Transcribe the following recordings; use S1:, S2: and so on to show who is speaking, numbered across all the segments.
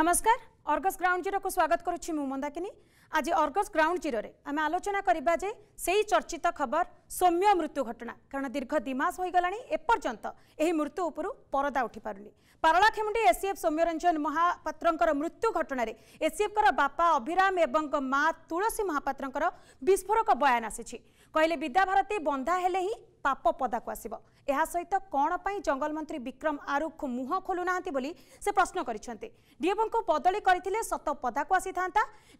S1: নমস্কার Argus ground জিরোকু স্বাগত করছি মু মন্দাকিনী আজ অর্গস গ্রাউন্ড জিরোরে আমি আলোচনা করা যে সেই চর্চিত খবর সৌম্য মৃত্যু ঘটনা কারণ দীর্ঘ দুমাস হয়ে গলা এপর্যন্ত এই মৃত্যু উপর পরদা উঠি পুনি পারলাক্ষেমুন্ডি এসিএফ সৌম্যরঞ্জন মহাপাত্রঙ্কর মৃত্যু ঘটনার এসিএফকর বাপা অভিরাম এবং মা তুলসী মহাপাত্রঙ্কর বিস্ফোরক বয়ান আসিছি কহিলে বিদ্যাভারতী বন্ধা হলে হি পাপ পদাকু আসব यहाँसित कहीँ जंगल मन्त्री विक्रम आरुख मुह से प्रश्न गरिन्छ इएफओको बदली गरि सत पदाको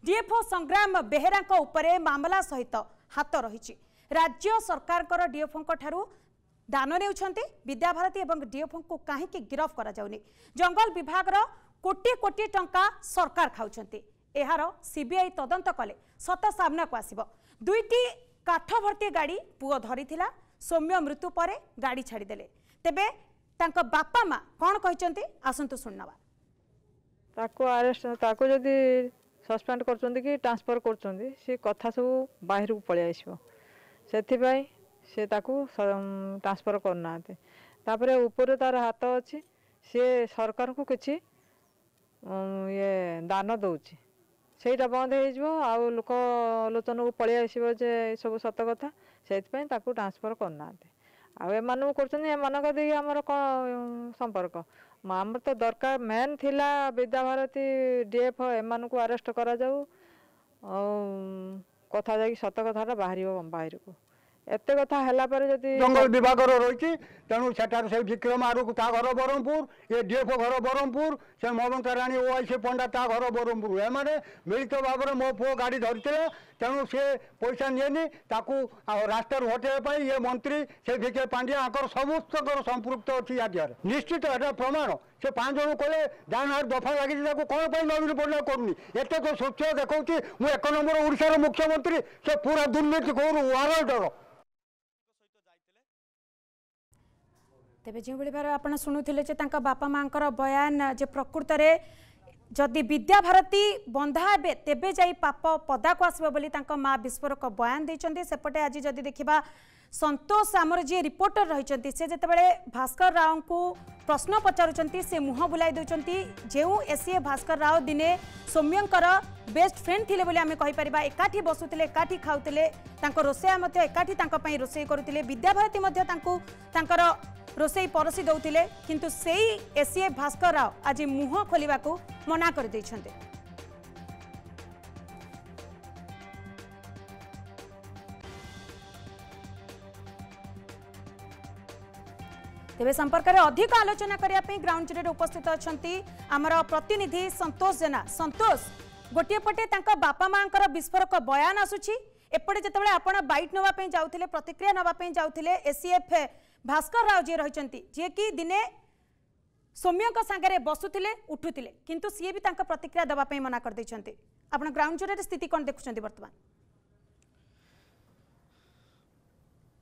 S1: डीएफओ संग्राम बेहेराको मामला सहित हात रहि्य सरकारएफओु दान नद्याभारती एएफओको काहीँक गिरफाउ जंगल विभाग र को टंका सरकार खा यहाँ सिबिआई कले सत सामना आसटी काठ भर्ती गाडी पुओ धेर ସୌମ୍ୟ ମୃତ୍ୟୁ ପରେ ଗାଡ଼ି ଛାଡ଼ିଦେଲେ ତେବେ ତାଙ୍କ ବାପା ମା କ'ଣ କହିଛନ୍ତି ଆସନ୍ତୁ ଶୁଣିନବା ତାକୁ ଆରେଷ୍ଟ ତାକୁ ଯଦି ସସ୍ପେଣ୍ଡ କରୁଛନ୍ତି କି ଟ୍ରାନ୍ସଫର କରୁଛନ୍ତି ସେ କଥା ସବୁ ବାହାରକୁ ପଳେଇ ଆସିବ ସେଥିପାଇଁ ସେ ତାକୁ ଟ୍ରାନ୍ସଫର କରୁନାହାନ୍ତି ତାପରେ ଉପରେ ତାର ହାତ ଅଛି ସିଏ ସରକାରଙ୍କୁ କିଛି ଇଏ ଦାନ ଦେଉଛି ସେଇଟା ବନ୍ଦ ହେଇଯିବ ଆଉ ଲୋକ ଲୋଚନକୁ ପଳେଇ ଆସିବ ଯେ ଏସବୁ ସତ କଥା ସେଇଥିପାଇଁ ତାକୁ ଟ୍ରାନ୍ସଫର୍ କରୁନାହାନ୍ତି ଆଉ ଏମାନଙ୍କୁ କରୁଛନ୍ତି ଏମାନଙ୍କ ଦେଇକି ଆମର କ'ଣ ସମ୍ପର୍କ ଆମର ତ ଦରକାର ମେନ୍ ଥିଲା ବିଦ୍ୟାଭାରତୀ ଡିଏଫ୍ ଏମାନଙ୍କୁ ଆରେଷ୍ଟ କରାଯାଉ ଆଉ କଥା ଯାଇକି ସତ କଥାଟା ବାହାରିବ ବାହାରକୁ এতে কথা হেলা পরে যদি জঙ্গল বিভাগর রয়েছে
S2: তেমন সেটার সেই বিক্রম আরুক তা ঘর ব্রহ্মপুর এ ডিএফ ঘর ব্রহ্মপুর সে মমতা রাণী ওয়াই সে পণ্ডা তা ঘর ব্রহ্মপুর এমানে মিলিত ভাবে মো পুয় গাড়ি ধরিলে তেমন সে পয়সা নিয়ে তাকে রাস্তার হটাইবা এ ইয়ে মন্ত্রী সে ভিকে পাণ্ডিয়া আঙ্কর সমস্ত সম্পৃক্ত অছি আজ্ঞার নিশ্চিত এটা প্রমাণ সে পাঁচ জন কলে ডানহার দফা লাগিছে তাকে কোণ পাই নবীন পট্টনাক করুনি এত তো স্বচ্ছ দেখাচ্ছি মু এক নম্বর ওড়িশার মুখ্যমন্ত্রী সে পুরা দুর্নীতি করু ওয়ারল্ডর
S1: ତେବେ ଯେଉଁଭଳି ଭାବରେ ଆପଣ ଶୁଣୁଥିଲେ ଯେ ତାଙ୍କ ବାପା ମାଆଙ୍କର ବୟାନ ଯେ ପ୍ରକୃତରେ ଯଦି ବିଦ୍ୟାଭାରତୀ ବନ୍ଧା ହେବେ ତେବେ ଯାଇ ପାପ ପଦାକୁ ଆସିବ ବୋଲି ତାଙ୍କ ମା ବିସ୍ଫୋରକ ବୟାନ ଦେଇଛନ୍ତି ସେପଟେ ଆଜି ଯଦି ଦେଖିବା सन्तोष आम जिए रिपोर्टर रहेछबे भास्कर रावको प्रश्न से मुह बुलाई जेउ एस ए भास्कर राव दिने सौम्य बेस्ट फ्रेन्ड लेप्चा एकाठी बसुले एकी खाउँ रोषयाो विद्याभारती मात्र रोसै परसि दोले कि सही एस ए भास्कर राव आज मुह खोलिएको मनाइन्छ ତେବେ ସମ୍ପର୍କରେ ଅଧିକ ଆଲୋଚନା କରିବା ପାଇଁ ଗ୍ରାଉଣ୍ଡ ଜିରୋରେ ଉପସ୍ଥିତ ଅଛନ୍ତି ଆମର ପ୍ରତିନିଧି ସନ୍ତୋଷ ଜେନା ସନ୍ତୋଷ ଗୋଟିଏ ପଟେ ତାଙ୍କ ବାପା ମାଙ୍କର ବିସ୍ଫୋରକ ବୟାନ ଆସୁଛି ଏପଟେ ଯେତେବେଳେ ଆପଣ ବାଇଟ୍ ନେବା ପାଇଁ ଯାଉଥିଲେ ପ୍ରତିକ୍ରିୟା ନେବା ପାଇଁ ଯାଉଥିଲେ ଏସିଏଫ୍ ଭାସ୍କର ରାଓ ଯିଏ ରହିଛନ୍ତି ଯିଏକି ଦିନେ ସୌମ୍ୟଙ୍କ ସାଙ୍ଗରେ ବସୁଥିଲେ ଉଠୁଥିଲେ କିନ୍ତୁ ସିଏ ବି ତାଙ୍କ ପ୍ରତିକ୍ରିୟା ଦେବା ପାଇଁ ମନା କରିଦେଇଛନ୍ତି ଆପଣ ଗ୍ରାଉଣ୍ଡ ଜିରୋରେ ସ୍ଥିତି କ'ଣ ଦେଖୁଛନ୍ତି ବର୍ତ୍ତମାନ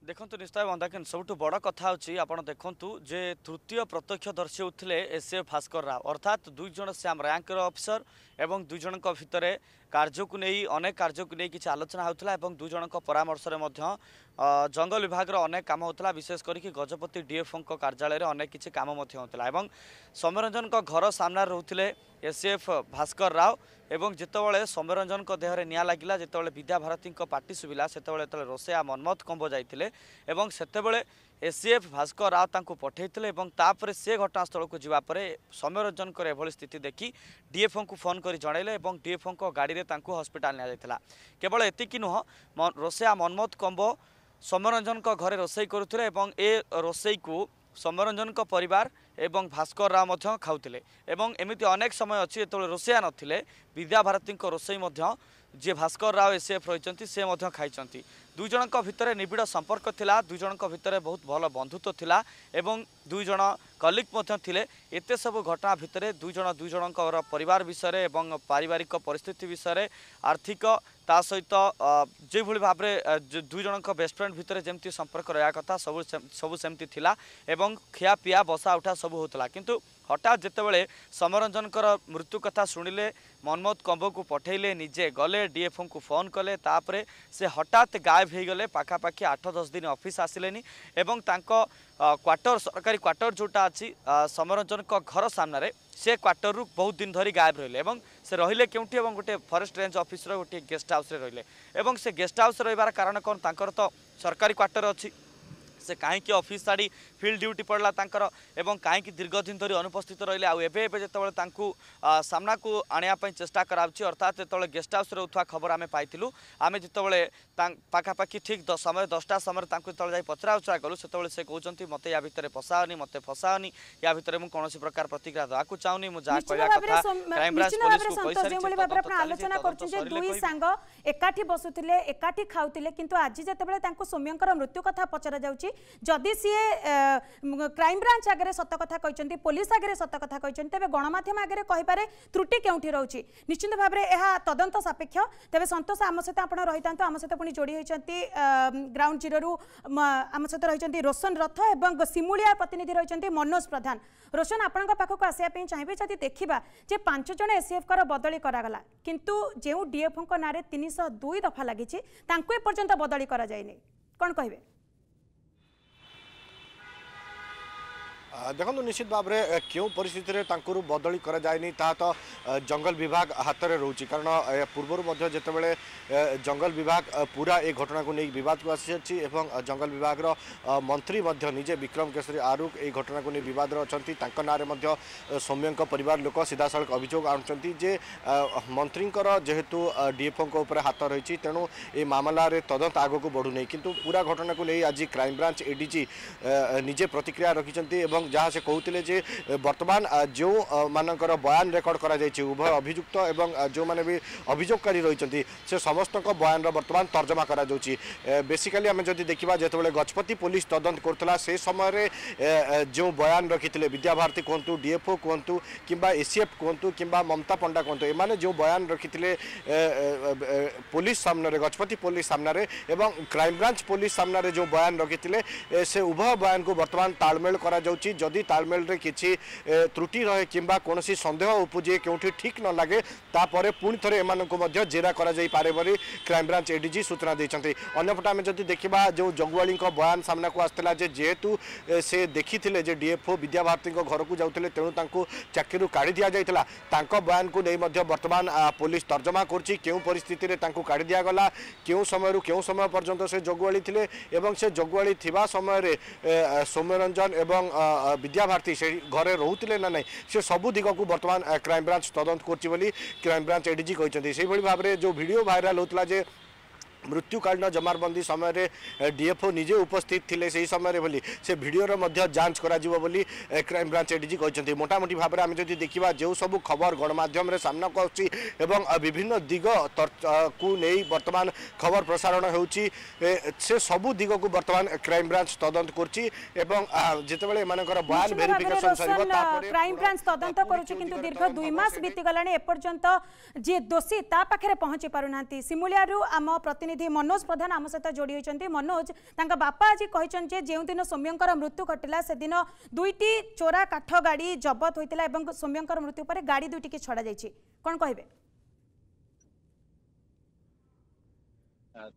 S3: দেখুন নিশ্চয় মন্দাকিন সবুঠ বড় কথা হচ্ছে আপনার দেখুন যে তৃতীয় প্রত্যক্ষদর্শী হলে এসএফ ভাস্কর রাও অর্থাৎ দুইজন শ্যাম র্যাঙ্কর অফিসর এবং দুইজনক ভিতরে କାର୍ଯ୍ୟକୁ ନେଇ ଅନେକ କାର୍ଯ୍ୟକୁ ନେଇ କିଛି ଆଲୋଚନା ହେଉଥିଲା ଏବଂ ଦୁଇଜଣଙ୍କ ପରାମର୍ଶରେ ମଧ୍ୟ ଜଙ୍ଗଲ ବିଭାଗର ଅନେକ କାମ ହେଉଥିଲା ବିଶେଷ କରିକି ଗଜପତି ଡିଏଫ୍ଓଙ୍କ କାର୍ଯ୍ୟାଳୟରେ ଅନେକ କିଛି କାମ ମଧ୍ୟ ହେଉଥିଲା ଏବଂ ସୌମ୍ୟରଞ୍ଜନଙ୍କ ଘର ସାମ୍ନାରେ ରହୁଥିଲେ ଏସ୍ସିଏଫ୍ ଭାସ୍କର ରାଓ ଏବଂ ଯେତେବେଳେ ସୌମ୍ୟରଞ୍ଜନଙ୍କ ଦେହରେ ନିଆଁ ଲାଗିଲା ଯେତେବେଳେ ବିଦ୍ୟାଭାରତୀଙ୍କ ପାଟି ଶୁଭିଲା ସେତେବେଳେ ଯେତେବେଳେ ରୋଷେୟା ମନ୍ମଥ କମ୍ବ ଯାଇଥିଲେ ଏବଂ ସେତେବେଳେ ଏସିଏଫ୍ ଭାସ୍କର ରାଓ ତାଙ୍କୁ ପଠାଇଥିଲେ ଏବଂ ତାପରେ ସେ ଘଟଣାସ୍ଥଳକୁ ଯିବା ପରେ ସୌମ୍ୟରଞ୍ଜନଙ୍କର ଏଭଳି ସ୍ଥିତି ଦେଖି ଡିଏଫ୍ଓଙ୍କୁ ଫୋନ୍ କରି ଜଣାଇଲେ ଏବଂ ଡିଏଫ୍ଓଙ୍କ ଗାଡ଼ିରେ ତାଙ୍କୁ ହସ୍ପିଟାଲ ନିଆଯାଇଥିଲା କେବଳ ଏତିକି ନୁହଁ ରୋଷେୟା ମନ୍ମଥ କମ୍ବ ସୌମ୍ୟରଞ୍ଜନଙ୍କ ଘରେ ରୋଷେଇ କରୁଥିଲେ ଏବଂ ଏ ରୋଷେଇକୁ ସୌମ୍ୟରଞ୍ଜନଙ୍କ ପରିବାର ଏବଂ ଭାସ୍କର ରାଓ ମଧ୍ୟ ଖାଉଥିଲେ ଏବଂ ଏମିତି ଅନେକ ସମୟ ଅଛି ଯେତେବେଳେ ରୋଷେୟା ନଥିଲେ ବିଦ୍ୟାଭାରତୀଙ୍କ ରୋଷେଇ ମଧ୍ୟ ଯିଏ ଭାସ୍କର ରାଓ ଏସ୍ ଏଫ୍ ରହିଛନ୍ତି ସେ ମଧ୍ୟ ଖାଇଛନ୍ତି ଦୁଇଜଣଙ୍କ ଭିତରେ ନିବିଡ଼ ସମ୍ପର୍କ ଥିଲା ଦୁଇଜଣଙ୍କ ଭିତରେ ବହୁତ ଭଲ ବନ୍ଧୁତ୍ୱ ଥିଲା ଏବଂ ଦୁଇଜଣ କଲିଗ୍ ମଧ୍ୟ ଥିଲେ ଏତେ ସବୁ ଘଟଣା ଭିତରେ ଦୁଇଜଣ ଦୁଇଜଣଙ୍କର ପରିବାର ବିଷୟରେ ଏବଂ ପାରିବାରିକ ପରିସ୍ଥିତି ବିଷୟରେ ଆର୍ଥିକ ତା ସହିତ ଯେଉଁଭଳି ଭାବରେ ଦୁଇଜଣଙ୍କ ବେଷ୍ଟଫ୍ରେଣ୍ଡ ଭିତରେ ଯେମିତି ସମ୍ପର୍କ ରହିବା କଥା ସବୁ ସବୁ ସେମିତି ଥିଲା ଏବଂ ଖିଆପିଆ ବସା ଉଠା ସବୁ ହେଉଥିଲା କିନ୍ତୁ ହଠାତ୍ ଯେତେବେଳେ ସମରଞ୍ଜନଙ୍କର ମୃତ୍ୟୁ କଥା ଶୁଣିଲେ ମନ୍ମଥ କମ୍ବକୁ ପଠେଇଲେ ନିଜେ ଗଲେ ଡିଏଫ୍ଓଙ୍କୁ ଫୋନ୍ କଲେ ତାପରେ ସେ ହଠାତ୍ ଗାୟବ ହୋଇଗଲେ ପାଖାପାଖି ଆଠ ଦଶ ଦିନ ଅଫିସ୍ ଆସିଲେନି ଏବଂ ତାଙ୍କ କ୍ୱାର୍ଟର ସରକାରୀ କ୍ୱାର୍ଟର ଯେଉଁଟା ଅଛି ସମରଞ୍ଜନଙ୍କ ଘର ସାମ୍ନାରେ ସେ କ୍ୱାର୍ଟରରୁ ବହୁତ ଦିନ ଧରି ଗାୟବ ରହିଲେ ଏବଂ ସେ ରହିଲେ କେଉଁଠି ଏବଂ ଗୋଟିଏ ଫରେଷ୍ଟ ରେଞ୍ଜ ଅଫିସର ଗୋଟିଏ ଗେଷ୍ଟ ହାଉସ୍ରେ ରହିଲେ ଏବଂ ସେ ଗେଷ୍ଟ ହାଉସ୍ରେ ରହିବାର କାରଣ କ'ଣ ତାଙ୍କର ତ ସରକାରୀ କ୍ୱାର୍ଟର ଅଛି ସେ କାହିଁକି ଅଫିସ୍ ଛାଡ଼ି ଫିଲ୍ଡ ଡ୍ୟୁଟି ପଡ଼ିଲା ତାଙ୍କର ଏବଂ କାହିଁକି ଦୀର୍ଘ ଦିନ ଧରି ଅନୁପସ୍ଥିତ ରହିଲେ ଆଉ ଏବେ ଏବେ ଯେତେବେଳେ ତାଙ୍କୁ ସାମ୍ନାକୁ ଆଣିବା ପାଇଁ ଚେଷ୍ଟା କରାଯାଉଛି ଅର୍ଥାତ୍ ଯେତେବେଳେ ଗେଷ୍ଟ ହାଉସ୍ରେ ରହୁଥିବା ଖବର ଆମେ ପାଇଥିଲୁ ଆମେ ଯେତେବେଳେ ପାଖାପାଖି ଠିକ୍ ସମୟ ଦଶଟା ସମୟରେ ତାଙ୍କୁ ଯେତେବେଳେ ଯାଇ ପଚରାଉଚରା କଲୁ ସେତେବେଳେ ସେ କହୁଛନ୍ତି ମୋତେ ୟା ଭିତରେ ଫସାଓନି ମୋତେ ଫସାଓନି ୟା ଭିତରେ ମୁଁ କୌଣସି ପ୍ରକାର ପ୍ରତିକ୍ରିୟା ଦେବାକୁ ଚାହୁଁନି ମୁଁ ଯାହା କହିବା କଥା କ୍ରାଇମବ୍ରାଞ୍ଚ
S1: ଏକାଠି ବସୁଥିଲେ ଏକାଠି ଖାଉଥିଲେ କିନ୍ତୁ ଆଜି ଯେତେବେଳେ ତାଙ୍କୁ ସୌମ୍ୟଙ୍କର ମୃତ୍ୟୁ କଥା ପଚରାଯାଉଛି ରହିଛି ଯଦି ସିଏ କ୍ରାଇମବ୍ରାଞ୍ଚ ଆଗରେ ସତ କଥା କହିଛନ୍ତି ପୋଲିସ ଆଗରେ ସତ କଥା କହିଛନ୍ତି ତେବେ ଗଣମାଧ୍ୟମ ଆଗରେ କହିବାରେ ତ୍ରୁଟି କେଉଁଠି ରହୁଛି ନିଶ୍ଚିନ୍ତ ଭାବରେ ଏହା ତଦନ୍ତ ସାପେକ୍ଷ ତେବେ ସନ୍ତୋଷ ଆମ ସହିତ ଆପଣ ରହିଥାନ୍ତୁ ଆମ ସହିତ ପୁଣି ଯୋଡ଼ି ହୋଇଛନ୍ତି ଗ୍ରାଉଣ୍ଡ ଜିରୋରୁ ଆମ ସହିତ ରହିଛନ୍ତି ରୋଶନ ରଥ ଏବଂ ସିମୁଳିଆ ପ୍ରତିନିଧି ରହିଛନ୍ତି ମନୋଜ ପ୍ରଧାନ ରୋଶନ ଆପଣଙ୍କ ପାଖକୁ ଆସିବା ପାଇଁ ଚାହିଁବେ ଯଦି ଦେଖିବା ଯେ ପାଞ୍ଚ ଜଣ ଏସ୍ସିଏଫ୍ଙ୍କର ବଦଳି କରାଗଲା କିନ୍ତୁ ଯେଉଁ ଡିଏଫ୍ଓଙ୍କ ନାଁରେ ତିନିଶହ ଦୁଇ ଦଫା ଲାଗିଛି ତାଙ୍କୁ ଏପର୍ଯ୍ୟନ୍ତ ବଦଳି କରାଯାଇନି କ'ଣ କହିବେ
S2: ଦେଖନ୍ତୁ ନିଶ୍ଚିତ ଭାବରେ କେଉଁ ପରିସ୍ଥିତିରେ ତାଙ୍କର ବଦଳି କରାଯାଏନି ତାହା ତ ଜଙ୍ଗଲ ବିଭାଗ ହାତରେ ରହୁଛି କାରଣ ପୂର୍ବରୁ ମଧ୍ୟ ଯେତେବେଳେ ଜଙ୍ଗଲ ବିଭାଗ ପୁରା ଏ ଘଟଣାକୁ ନେଇ ବିବାଦକୁ ଆସିଅଛି ଏବଂ ଜଙ୍ଗଲ ବିଭାଗର ମନ୍ତ୍ରୀ ମଧ୍ୟ ନିଜେ ବିକ୍ରମ କେଶରୀ ଆରୁଖ ଏହି ଘଟଣାକୁ ନେଇ ବିବାଦରେ ଅଛନ୍ତି ତାଙ୍କ ନାଁରେ ମଧ୍ୟ ସୌମ୍ୟଙ୍କ ପରିବାର ଲୋକ ସିଧାସଳଖ ଅଭିଯୋଗ ଆଣୁଛନ୍ତି ଯେ ମନ୍ତ୍ରୀଙ୍କର ଯେହେତୁ ଡିଏଫଓଙ୍କ ଉପରେ ହାତ ରହିଛି ତେଣୁ ଏ ମାମଲାରେ ତଦନ୍ତ ଆଗକୁ ବଢ଼ୁନାହିଁ କିନ୍ତୁ ପୁରା ଘଟଣାକୁ ନେଇ ଆଜି କ୍ରାଇମବ୍ରାଞ୍ଚ ଏଡିଜି ନିଜେ ପ୍ରତିକ୍ରିୟା ରଖିଛନ୍ତି ଏବଂ ଯାହା ସେ କହୁଥିଲେ ଯେ ବର୍ତ୍ତମାନ ଯେଉଁମାନଙ୍କର ବୟାନ ରେକର୍ଡ କରାଯାଇଛି ଉଭୟ ଅଭିଯୁକ୍ତ ଏବଂ ଯେଉଁମାନେ ବି ଅଭିଯୋଗକାରୀ ରହିଛନ୍ତି ସେ ସମସ୍ତଙ୍କ ବୟାନର ବର୍ତ୍ତମାନ ତର୍ଜମା କରାଯାଉଛି ବେସିକାଲି ଆମେ ଯଦି ଦେଖିବା ଯେତେବେଳେ ଗଜପତି ପୋଲିସ ତଦନ୍ତ କରୁଥିଲା ସେ ସମୟରେ ଯେଉଁ ବୟାନ ରଖିଥିଲେ ବିଦ୍ୟାଭାରତୀ କୁହନ୍ତୁ ଡିଏଫ୍ଓ କୁହନ୍ତୁ କିମ୍ବା ଏସିଏଫ୍ କୁହନ୍ତୁ କିମ୍ବା ମମତା ପଣ୍ଡା କୁହନ୍ତୁ ଏମାନେ ଯେଉଁ ବୟାନ ରଖିଥିଲେ ପୋଲିସ ସାମ୍ନାରେ ଗଜପତି ପୋଲିସ ସାମ୍ନାରେ ଏବଂ କ୍ରାଇମବ୍ରାଞ୍ଚ ପୋଲିସ ସାମ୍ନାରେ ଯେଉଁ ବୟାନ ରଖିଥିଲେ ସେ ଉଭୟ ବୟାନକୁ ବର୍ତ୍ତମାନ ତାଳମେଳ କରାଯାଉଛି ଯଦି ତାଳମେଳରେ କିଛି ତ୍ରୁଟି ରହେ କିମ୍ବା କୌଣସି ସନ୍ଦେହ ଉପୁଜେ କେଉଁଠି ଠିକ୍ ନ ଲାଗେ ତାପରେ ପୁଣି ଥରେ ଏମାନଙ୍କୁ ମଧ୍ୟ ଜେରା କରାଯାଇପାରେ ବୋଲି କ୍ରାଇମବ୍ରାଞ୍ଚ ଏଡିଜି ସୂଚନା ଦେଇଛନ୍ତି ଅନ୍ୟପଟେ ଆମେ ଯଦି ଦେଖିବା ଯେଉଁ ଜଗୁଆଳୀଙ୍କ ବୟାନ ସାମ୍ନାକୁ ଆସିଥିଲା ଯେ ଯେହେତୁ ସେ ଦେଖିଥିଲେ ଯେ ଡିଏଫ୍ଓ ବିଦ୍ୟାଭାରତୀଙ୍କ ଘରକୁ ଯାଉଥିଲେ ତେଣୁ ତାଙ୍କୁ ଚାକିରିରୁ କାଢ଼ି ଦିଆଯାଇଥିଲା ତାଙ୍କ ବୟାନକୁ ନେଇ ମଧ୍ୟ ବର୍ତ୍ତମାନ ପୋଲିସ ତର୍ଜମା କରୁଛି କେଉଁ ପରିସ୍ଥିତିରେ ତାଙ୍କୁ କାଢ଼ି ଦିଆଗଲା କେଉଁ ସମୟରୁ କେଉଁ ସମୟ ପର୍ଯ୍ୟନ୍ତ ସେ ଜଗୁଆଳି ଥିଲେ ଏବଂ ସେ ଜଗୁଆଳି ଥିବା ସମୟରେ ସୌମ୍ୟରଞ୍ଜନ ଏବଂ विद्या भारती से घरे रोते ना ना से सबू दिगक बर्तमान क्राइमब्रांच तदंत कर क्राइमब्रांच एडीजी कहते से भाव में जो भिड भाइराल होता है ମୃତ୍ୟୁକାଳୀନ ଜମାରବନ୍ଦୀ ସମୟରେ ଡିଏଫ୍ଓ ନିଜେ ଉପସ୍ଥିତ ଥିଲେ ସେହି ସମୟରେ ବୋଲି ସେ ଭିଡ଼ିଓର ମଧ୍ୟ ଯାଞ୍ଚ କରାଯିବ ବୋଲି କ୍ରାଇମବ୍ରାଞ୍ଚ ଏଡିଜି କହିଛନ୍ତି ମୋଟାମୋଟି ଭାବରେ ଆମେ ଯଦି ଦେଖିବା ଯେଉଁ ସବୁ ଖବର ଗଣମାଧ୍ୟମରେ ସାମ୍ନାକୁ ଆସୁଛି ଏବଂ ବିଭିନ୍ନ ଦିଗକୁ ନେଇ ବର୍ତ୍ତମାନ ଖବର ପ୍ରସାରଣ ହେଉଛି ସେ ସବୁ ଦିଗକୁ ବର୍ତ୍ତମାନ କ୍ରାଇମବ୍ରାଞ୍ଚ ତଦନ୍ତ କରୁଛି ଏବଂ ଯେତେବେଳେ ଏମାନଙ୍କର ବୟାନ ଭେରିଫିକେସନ ସରିବ ତାପରେ
S1: କ୍ରାଇମବ୍ରାଞ୍ଚ ତଦନ୍ତ କରୁଛି କିନ୍ତୁ ଦୀର୍ଘ ଦୁଇ ମାସ ବିତିଗଲାଣି ଏପର୍ଯ୍ୟନ୍ତ ଯିଏ ଦୋଷୀ ତା ପାଖରେ ପହଞ୍ଚି ପାରୁନାହାନ୍ତି ସିମୁଲିଆରୁ ଆମ ପ୍ରତିନିଧି ପ୍ରତିନିଧି ମନୋଜ ପ୍ରଧାନ ଆମ ସହିତ ଯୋଡ଼ି ହୋଇଛନ୍ତି ମନୋଜ ତାଙ୍କ ବାପା ଆଜି କହିଛନ୍ତି ଯେ ଯେଉଁଦିନ ସୌମ୍ୟଙ୍କର ମୃତ୍ୟୁ ଘଟିଲା ସେଦିନ ଦୁଇଟି ଚୋରା କାଠ ଗାଡ଼ି ଜବତ ହୋଇଥିଲା ଏବଂ ସୌମ୍ୟଙ୍କର ମୃତ୍ୟୁ ପରେ ଗାଡ଼ି ଦୁଇଟିକୁ ଛଡ଼ାଯାଇଛି କ'ଣ କହିବେ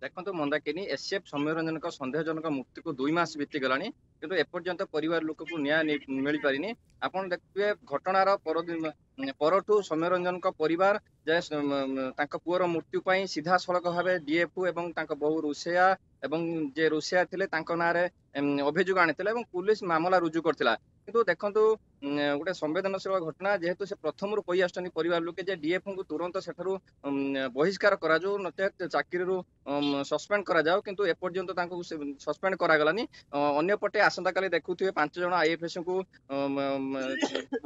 S4: ଦେଖନ୍ତୁ ମନ୍ଦାକିନୀ ଏସ୍ଏଫ୍ ସୌମ୍ୟରଞ୍ଜନଙ୍କ ସନ୍ଦେହଜନକ ମୁକ୍ତିକୁ ଦୁଇ ମାସ ବିତିଗଲାଣି କିନ୍ତୁ ଏପର୍ଯ୍ୟନ୍ତ ପରିବାର ଲୋକକୁ ନ୍ୟାୟ ମିଳିପାରିନି ଆପଣ ଦେଖିବେ ଘଟଣାର ପରଦିନ ପରଠୁ ସୌମ୍ୟରଞ୍ଜନଙ୍କ ପରିବାର ଯେ ତାଙ୍କ ପୁଅର ମୃତ୍ୟୁ ପାଇଁ ସିଧାସଳଖ ଭାବେ ଡିଏଫ୍ଓ ଏବଂ ତାଙ୍କ ବହୁ ରୋଷେଇଆ ଏବଂ ଯିଏ ରୋଷେୟା ଥିଲେ ତାଙ୍କ ନାଁରେ ଅଭିଯୋଗ ଆଣିଥିଲେ ଏବଂ ପୁଲିସ ମାମଲା ରୁଜୁ କରିଥିଲା କିନ୍ତୁ ଦେଖନ୍ତୁ ଗୋଟେ ସମ୍ବେଦନଶୀଳ ଘଟଣା ଯେହେତୁ ସେ ପ୍ରଥମରୁ କହି ଆସୁଛନ୍ତି ପରିବାର ଲୋକେ ଯେ ଡିଏଫଙ୍କୁ ତୁରନ୍ତ ସେଠାରୁ ବହିଷ୍କାର କରାଯାଉ ନଚେତ୍ ଚାକିରିରୁ ସସ୍ପେଣ୍ଡ କରାଯାଉ କିନ୍ତୁ ଏପର୍ଯ୍ୟନ୍ତ ତାଙ୍କୁ ସସ୍ପେଣ୍ଡ କରାଗଲାନି ଅନ୍ୟପଟେ ଆସନ୍ତାକାଲି ଦେଖୁଥିବେ ପାଞ୍ଚ ଜଣ ଆଇଏଫଏସ୍ଙ୍କୁ